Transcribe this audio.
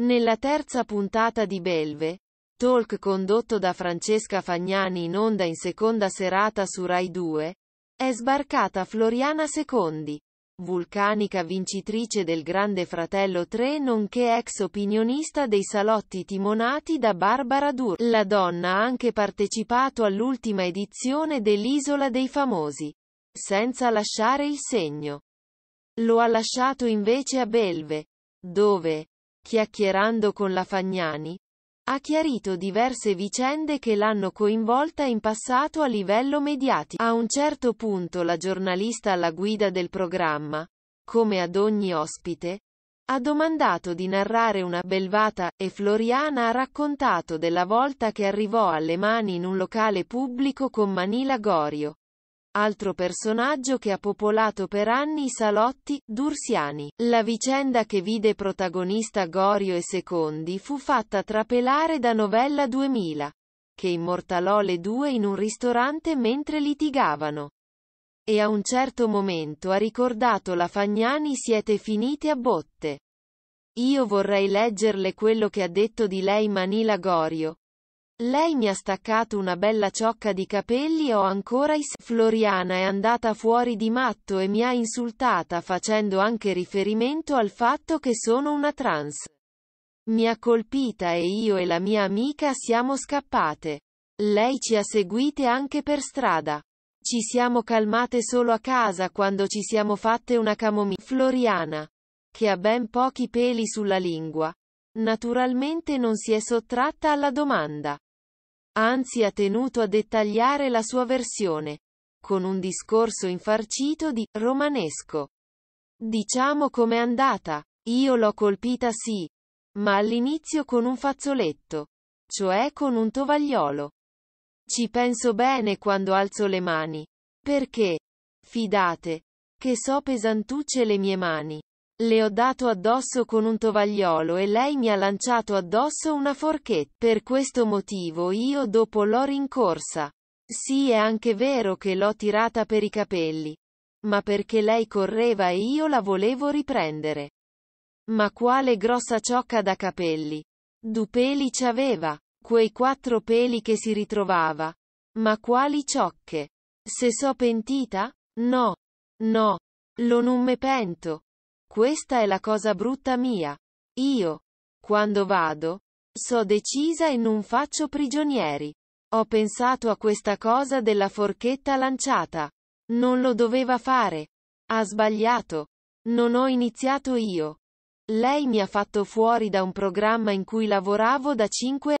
Nella terza puntata di Belve, talk condotto da Francesca Fagnani in onda in seconda serata su Rai 2, è sbarcata Floriana Secondi, vulcanica vincitrice del Grande Fratello 3 nonché ex opinionista dei salotti timonati da Barbara Dur. La donna ha anche partecipato all'ultima edizione dell'Isola dei Famosi, senza lasciare il segno. Lo ha lasciato invece a Belve, dove, chiacchierando con la Fagnani, ha chiarito diverse vicende che l'hanno coinvolta in passato a livello mediatico. A un certo punto la giornalista alla guida del programma, come ad ogni ospite, ha domandato di narrare una belvata, e Floriana ha raccontato della volta che arrivò alle mani in un locale pubblico con Manila Gorio, altro personaggio che ha popolato per anni i salotti, Dursiani. La vicenda che vide protagonista Gorio e Secondi fu fatta trapelare da Novella 2000, che immortalò le due in un ristorante mentre litigavano. E a un certo momento ha ricordato la Fagnani siete finite a botte. Io vorrei leggerle quello che ha detto di lei Manila Gorio, lei mi ha staccato una bella ciocca di capelli e ho ancora is Floriana è andata fuori di matto e mi ha insultata facendo anche riferimento al fatto che sono una trans. Mi ha colpita e io e la mia amica siamo scappate. Lei ci ha seguite anche per strada. Ci siamo calmate solo a casa quando ci siamo fatte una camomilla. Floriana. Che ha ben pochi peli sulla lingua naturalmente non si è sottratta alla domanda. Anzi ha tenuto a dettagliare la sua versione, con un discorso infarcito di romanesco. Diciamo com'è andata. Io l'ho colpita sì, ma all'inizio con un fazzoletto, cioè con un tovagliolo. Ci penso bene quando alzo le mani, perché, fidate, che so pesantucce le mie mani. Le ho dato addosso con un tovagliolo e lei mi ha lanciato addosso una forchetta. Per questo motivo io dopo l'ho rincorsa. Sì è anche vero che l'ho tirata per i capelli. Ma perché lei correva e io la volevo riprendere. Ma quale grossa ciocca da capelli. Du peli ci aveva. Quei quattro peli che si ritrovava. Ma quali ciocche. Se so pentita? No. No. Lo non me pento. Questa è la cosa brutta mia. Io, quando vado, so decisa e non faccio prigionieri. Ho pensato a questa cosa della forchetta lanciata. Non lo doveva fare. Ha sbagliato. Non ho iniziato io. Lei mi ha fatto fuori da un programma in cui lavoravo da cinque anni.